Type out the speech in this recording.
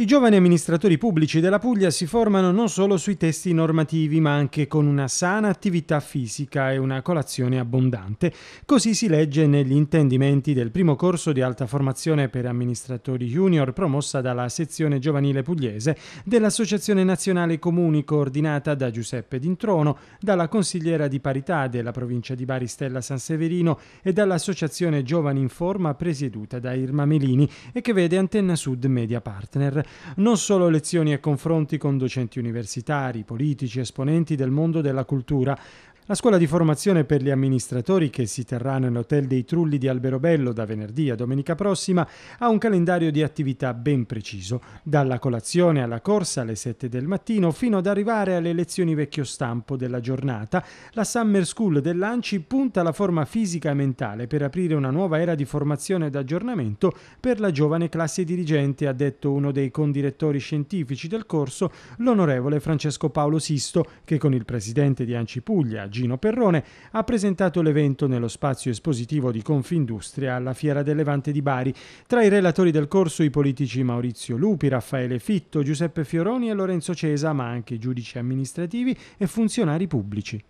I giovani amministratori pubblici della Puglia si formano non solo sui testi normativi, ma anche con una sana attività fisica e una colazione abbondante. Così si legge negli intendimenti del primo corso di alta formazione per amministratori junior promossa dalla sezione giovanile pugliese dell'Associazione Nazionale Comuni coordinata da Giuseppe Dintrono, dalla consigliera di parità della provincia di Bari Stella San Severino e dall'Associazione Giovani in Forma presieduta da Irma Melini e che vede Antenna Sud Media Partner non solo lezioni e confronti con docenti universitari, politici, esponenti del mondo della cultura, la scuola di formazione per gli amministratori che si terrà nell'Hotel dei Trulli di Alberobello da venerdì a domenica prossima ha un calendario di attività ben preciso, dalla colazione alla corsa alle 7 del mattino fino ad arrivare alle lezioni vecchio stampo della giornata. La Summer School dell'Anci punta alla forma fisica e mentale per aprire una nuova era di formazione ed aggiornamento per la giovane classe dirigente, ha detto uno dei condirettori scientifici del corso, l'onorevole Francesco Paolo Sisto, che con il presidente di Anci Puglia, Gino Perrone, ha presentato l'evento nello spazio espositivo di Confindustria alla Fiera del Levante di Bari. Tra i relatori del corso i politici Maurizio Lupi, Raffaele Fitto, Giuseppe Fioroni e Lorenzo Cesa, ma anche giudici amministrativi e funzionari pubblici.